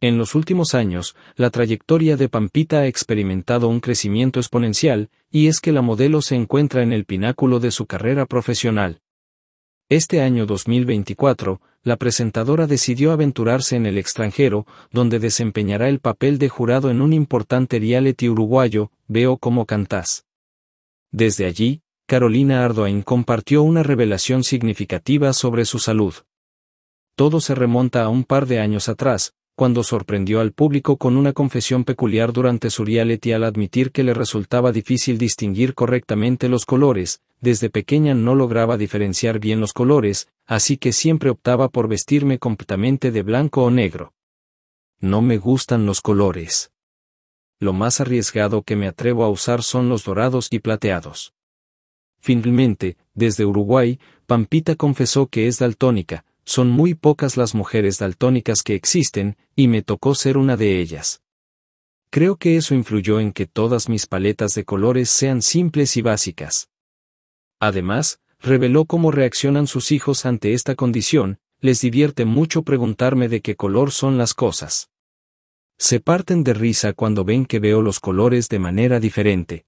En los últimos años, la trayectoria de Pampita ha experimentado un crecimiento exponencial, y es que la modelo se encuentra en el pináculo de su carrera profesional. Este año 2024, la presentadora decidió aventurarse en el extranjero, donde desempeñará el papel de jurado en un importante reality uruguayo, Veo cómo cantás. Desde allí, Carolina Ardoin compartió una revelación significativa sobre su salud. Todo se remonta a un par de años atrás, cuando sorprendió al público con una confesión peculiar durante su reality al admitir que le resultaba difícil distinguir correctamente los colores, desde pequeña no lograba diferenciar bien los colores, así que siempre optaba por vestirme completamente de blanco o negro. No me gustan los colores. Lo más arriesgado que me atrevo a usar son los dorados y plateados. Finalmente, desde Uruguay, Pampita confesó que es daltónica, son muy pocas las mujeres daltónicas que existen, y me tocó ser una de ellas. Creo que eso influyó en que todas mis paletas de colores sean simples y básicas. Además, reveló cómo reaccionan sus hijos ante esta condición, les divierte mucho preguntarme de qué color son las cosas. Se parten de risa cuando ven que veo los colores de manera diferente.